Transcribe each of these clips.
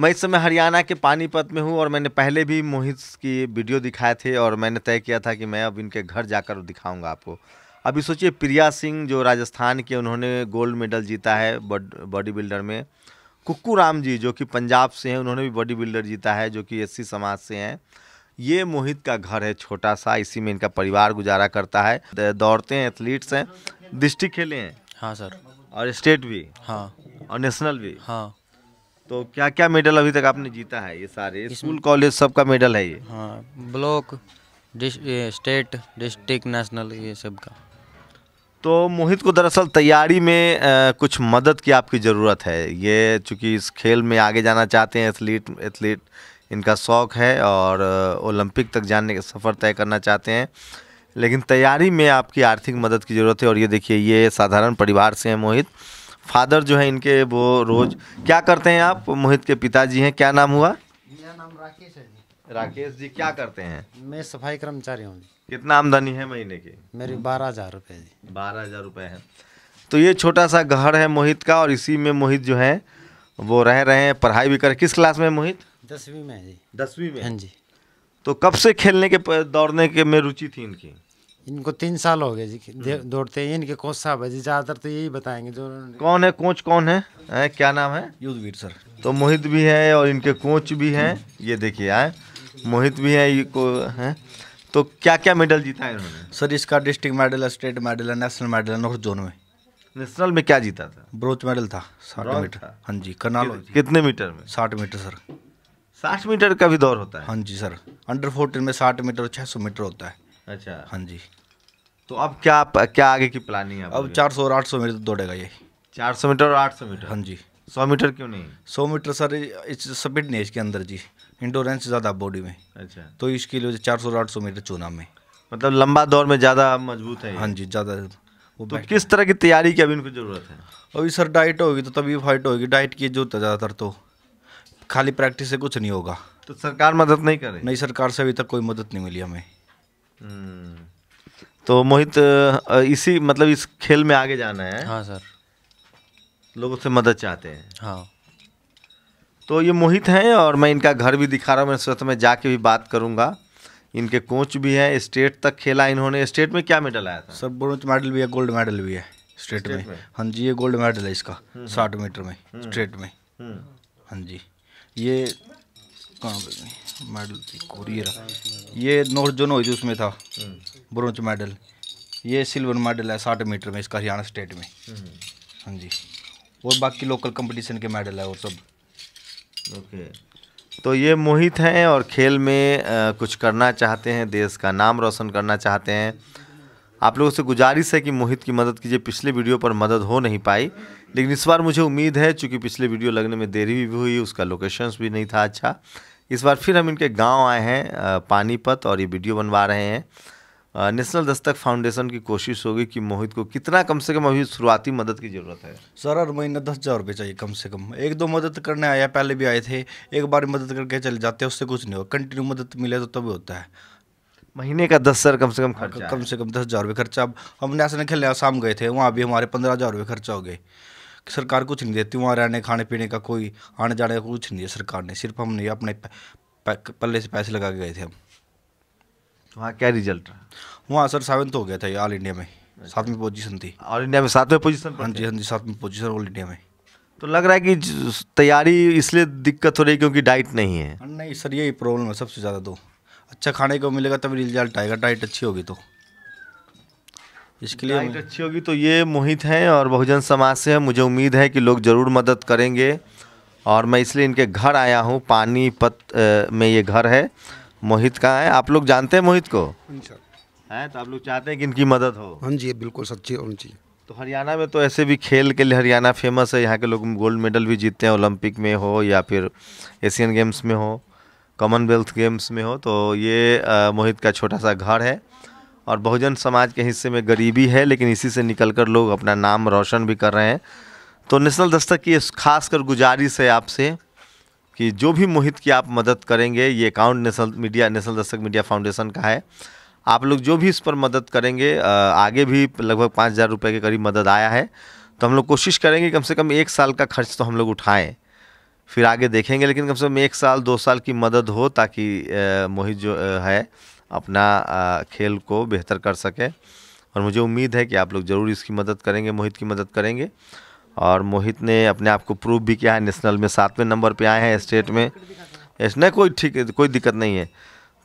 मैं इस समय हरियाणा के पानीपत में हूँ और मैंने पहले भी मोहित की वीडियो दिखाए थे और मैंने तय किया था कि मैं अब इनके घर जाकर दिखाऊंगा आपको अभी सोचिए प्रिया सिंह जो राजस्थान के उन्होंने गोल्ड मेडल जीता है बॉडी बिल्डर में कुक्कू राम जी जो कि पंजाब से हैं उन्होंने भी बॉडी बिल्डर जीता है जो कि एस समाज से हैं ये मोहित का घर है छोटा सा इसी में इनका परिवार गुजारा करता है दौड़ते हैं एथलीट्स हैं डिस्ट्रिक्ट खेले हैं हाँ सर और स्टेट भी हाँ और नेशनल भी हाँ तो क्या क्या मेडल अभी तक आपने जीता है ये सारे स्कूल कॉलेज सबका मेडल है ये हाँ ब्लॉक स्टेट डिस्ट्रिक्ट नेशनल ये सब का तो मोहित को दरअसल तैयारी में आ, कुछ मदद की आपकी ज़रूरत है ये चूँकि इस खेल में आगे जाना चाहते हैं एथलीट एथलीट इनका शौक़ है और ओलंपिक तक जाने का सफ़र तय करना चाहते हैं लेकिन तैयारी में आपकी आर्थिक मदद की ज़रूरत है और ये देखिए ये साधारण परिवार से हैं मोहित फादर जो है इनके वो रोज क्या करते हैं आप मोहित के पिताजी हैं क्या नाम हुआ मेरा नाम राकेश है जी राकेश जी क्या करते हैं मैं सफाई कर्मचारी हूँ कितना आमदनी है महीने की मेरी बारह हजार रुपये जी बारह हजार रुपये है तो ये छोटा सा घर है मोहित का और इसी में मोहित जो है वो रह रहे हैं पढ़ाई भी कर किस क्लास में मोहित दसवीं में जी दसवीं में हाँ जी तो कब से खेलने के दौड़ने के में रुचि थी इनकी इनको तीन साल हो गए जी हम्म। दौड़ते हैं इनके कोच साहब है जी ज़्यादातर तो यही बताएंगे जो कौन है कोच कौन है आ, क्या नाम है युद्धवीर सर तो मोहित भी है और इनके कोच भी हैं ये देखिए आए मोहित भी है ये को तो क्या क्या मेडल जीता है इन्होंने सर इसका डिस्ट्रिक्ट मेडल स्टेट मेडल है नेशनल मेडल है नॉर्थ जोन में नेशनल में क्या जीता था ब्रोच मेडल था साठ मीटर हाँ जी करनाल कितने मीटर में साठ मीटर सर साठ मीटर का भी दौर होता है हाँ जी सर अंडर फोर्टीन में साठ मीटर और छः सौ मीटर होता है अच्छा हाँ जी तो अब क्या क्या आगे की प्लानिंग है अब चार सौ और आठ सौ मीटर तो दौड़ेगा ये चार सौ मीटर और आठ सौ मीटर हाँ जी सौ मीटर क्यों नहीं सौ मीटर सर स्पीड नहीं इसके अंदर जी इंडोरेंस ज़्यादा बॉडी में अच्छा तो इसके लिए चार सौ आठ सौ मीटर चुना में मतलब लंबा दौड़ में ज़्यादा मजबूत है हाँ जी ज़्यादा तो किस तरह की तैयारी की अभी इनको ज़रूरत है अभी सर डाइट होगी तो तभी फाइट होगी डाइट की जो ज़्यादातर तो खाली प्रैक्टिस से कुछ नहीं होगा तो सरकार मदद नहीं करे नहीं सरकार से अभी तक कोई मदद नहीं मिली हमें हम्म। तो मोहित इसी मतलब इस खेल में आगे जाना है हाँ सर लोग उससे मदद चाहते हैं हाँ तो ये मोहित हैं और मैं इनका घर भी दिखा रहा हूँ मैं सोचता मैं जाके भी बात करूँगा इनके कोच भी हैं स्टेट तक खेला इन्होंने स्टेट में क्या मेडल आया था सब ब्रोंज मेडल भी है गोल्ड मेडल भी है स्टेट, स्टेट में।, में हाँ जी ये गोल्ड मेडल है इसका हम्म, हम्म। साठ मीटर में हम्म। स्टेट में हाँ जी ये कहाँ मेडल थी कोरियर ये नॉर्थ जोन हुई थी उसमें था ब्रोंज मेडल ये सिल्वर मेडल है साठ मीटर में इसका हरियाणा स्टेट में हम्म। हाँ जी और बाकी लोकल कंपटीशन के मेडल है और सब ओके तो ये मोहित हैं और खेल में आ, कुछ करना चाहते हैं देश का नाम रोशन करना चाहते हैं आप लोगों से गुजारिश है कि मोहित की मदद कीजिए पिछले वीडियो पर मदद हो नहीं पाई लेकिन इस बार मुझे उम्मीद है चूँकि पिछले वीडियो लगने में देरी भी, भी हुई उसका लोकेशंस भी नहीं था अच्छा इस बार फिर हम इनके गांव आए हैं पानीपत और ये वीडियो बनवा रहे हैं नेशनल दस्तक फाउंडेशन की कोशिश होगी कि मोहित को कितना कम से कम अभी शुरुआती मदद की ज़रूरत है सर हर महीना दस हज़ार रुपये चाहिए कम से कम एक दो मदद करने आया पहले भी आए थे एक बार मदद करके चले जाते हैं उससे कुछ नहीं होगा कंटिन्यू मदद मिले तो तभी होता है महीने का दस सर कम से कम खर्चा कम से कम दस हज़ार रुपये खर्चा अब हम नेशनल खेलने आसाम गए थे वहाँ भी हमारे पंद्रह हज़ार रुपये खर्चा हो गए सरकार कुछ नहीं देती वहाँ रहने खाने पीने का कोई आने जाने का कुछ नहीं है सरकार ने सिर्फ हमने अपने पल्ले से पैसे लगा के गए थे हम वहाँ क्या रिजल्ट रहा वहाँ सर सेवन्थ हो गया था ऑल इंडिया में अच्छा। सातवीं पोजीशन थी ऑल इंडिया में सातवें पोजीशन हाँ जी हाँ जी सातवीं पोजीशन ऑल इंडिया में तो लग रहा है कि तैयारी इसलिए दिक्कत हो रही है क्योंकि डाइट नहीं है हाँ, नहीं सर यही प्रॉब्लम है सबसे ज़्यादा तो अच्छा खाने को मिलेगा तभी रिजल्ट आएगा डाइट अच्छी होगी तो इसके लिए डाइट अच्छी होगी तो ये मोहित हैं और बहुजन समाज से है मुझे उम्मीद है कि लोग ज़रूर मदद करेंगे और मैं इसलिए इनके घर आया हूँ पानीपत में ये घर है मोहित कहाँ है आप लोग जानते हैं मोहित को हाँ हैं तो आप लोग चाहते हैं कि इनकी मदद हो हाँ जी बिल्कुल सच्ची और चाहिए तो हरियाणा में तो ऐसे भी खेल के लिए हरियाणा फेमस है यहाँ के लोग गोल्ड मेडल भी जीतते हैं ओलंपिक में हो या फिर एशियन गेम्स में हो कॉमनवेल्थ गेम्स में हो तो ये मोहित का छोटा सा घर है और बहुजन समाज के हिस्से में गरीबी है लेकिन इसी से निकलकर लोग अपना नाम रोशन भी कर रहे हैं तो नेशनल दस्तक की खास गुजारिश है आपसे कि जो भी मोहित की आप मदद करेंगे ये अकाउंट नेशनल मीडिया नेशनल दर्शक मीडिया फाउंडेशन का है आप लोग जो भी इस पर मदद करेंगे आगे भी लगभग पाँच हज़ार रुपये के करीब मदद आया है तो हम लोग कोशिश करेंगे कम से कम एक साल का खर्च तो हम लोग उठाएँ फिर आगे देखेंगे लेकिन कम से कम एक साल दो साल की मदद हो ताकि मोहित जो है अपना खेल को बेहतर कर सके और मुझे उम्मीद है कि आप लोग ज़रूर इसकी मदद करेंगे मोहित की मदद करेंगे और मोहित ने अपने आप को प्रूव भी किया है नेशनल में सातवें नंबर पे आए हैं स्टेट में इसने कोई ठीक कोई दिक्कत नहीं है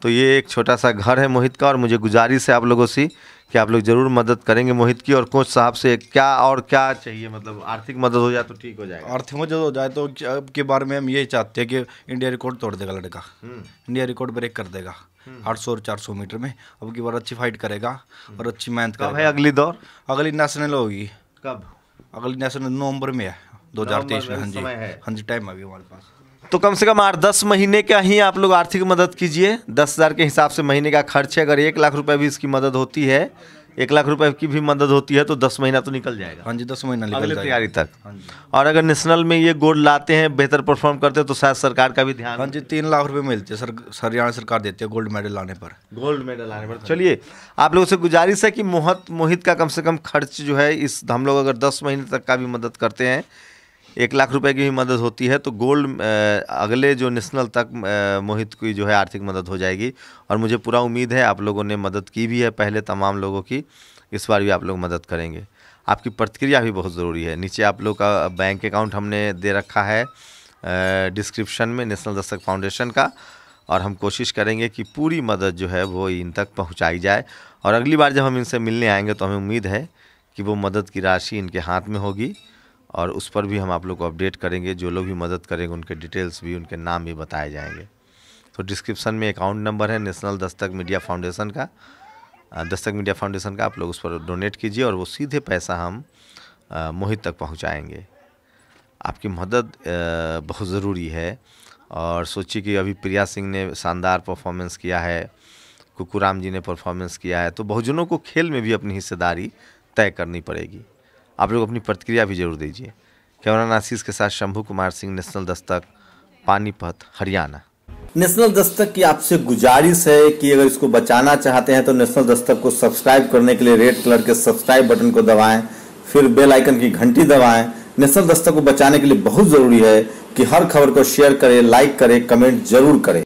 तो ये एक छोटा सा घर है मोहित का और मुझे गुजारिश है आप लोगों से कि आप लोग ज़रूर मदद करेंगे मोहित की और कोच साहब से क्या और क्या चाहिए मतलब आर्थिक मदद हो जाए तो ठीक हो जाएगा आर्थिक मदद हो जाए तो अब के बारे में हम यही चाहते हैं कि इंडिया रिकॉर्ड तोड़ देगा लड़का इंडिया रिकॉर्ड ब्रेक कर देगा हम्म। आठ सौ और चार सौ मीटर में अब की बार अच्छी फाइट करेगा और हम्म। अच्छी मेहनत करेगा अगली दौर अगली नेशनल होगी कब अगली नेशनल नवंबर में है दो हजार तेईस में हाँ जी हाँ जी टाइम अभी हमारे पास तो कम से कम आठ दस महीने का ही आप लोग आर्थिक मदद कीजिए दस हज़ार के हिसाब से महीने का खर्च है अगर एक लाख रुपए भी इसकी मदद होती है एक लाख रुपए की भी मदद होती है तो दस महीना तो निकल जाएगा हाँ जी दस महीना निकल जाएगा तैयारी तक हाँ और अगर नेशनल में ये गोल्ड लाते हैं बेहतर परफॉर्म करते हैं तो शायद सरकार का भी ध्यान हाँ जी तीन लाख रुपए मिलते हैं सर हरियाणा सरकार देती है गोल्ड मेडल लाने पर गोल्ड मेडल लाने पर चलिए आप लोगों से गुजारिश है कि मोहत मोहित का कम से कम खर्च जो है इस हम लोग अगर दस महीने तक का भी मदद करते हैं एक लाख रुपए की भी मदद होती है तो गोल्ड अगले जो नेशनल तक मोहित की जो है आर्थिक मदद हो जाएगी और मुझे पूरा उम्मीद है आप लोगों ने मदद की भी है पहले तमाम लोगों की इस बार भी आप लोग मदद करेंगे आपकी प्रतिक्रिया भी बहुत ज़रूरी है नीचे आप लोग का बैंक अकाउंट हमने दे रखा है डिस्क्रिप्शन में नेशनल दस्तक फाउंडेशन का और हम कोशिश करेंगे कि पूरी मदद जो है वो इन तक पहुंचाई जाए और अगली बार जब हम इनसे मिलने आएंगे तो हमें उम्मीद है कि वो मदद की राशि इनके हाथ में होगी और उस पर भी हम आप लोग को अपडेट करेंगे जो लोग भी मदद करेंगे उनके डिटेल्स भी उनके नाम भी बताए जाएंगे तो डिस्क्रिप्शन में अकाउंट नंबर है नेशनल दस्तक मीडिया फाउंडेशन का दस्तक मीडिया फाउंडेशन का आप लोग उस पर डोनेट कीजिए और वो सीधे पैसा हम मोहित तक पहुँचाएँगे आपकी मदद बहुत ज़रूरी है और सोचिए कि अभी प्रिया सिंह ने शानदार परफॉर्मेंस किया है कुकुराम जी ने परफॉर्मेंस किया है तो बहुजनों को खेल में भी अपनी हिस्सेदारी तय करनी पड़ेगी आप लोग अपनी प्रतिक्रिया भी जरूर दीजिए कैमरा नासीस के साथ शंभू कुमार सिंह नेशनल दस्तक पानीपत हरियाणा नेशनल दस्तक की आपसे गुजारिश है कि अगर इसको बचाना चाहते हैं तो नेशनल दस्तक को सब्सक्राइब करने के लिए रेड कलर के सब्सक्राइब बटन को दबाएं फिर बेल आइकन की घंटी दबाएं नेशनल दस्तक को बचाने के लिए बहुत ज़रूरी है कि हर खबर को शेयर करें लाइक करें कमेंट जरूर करें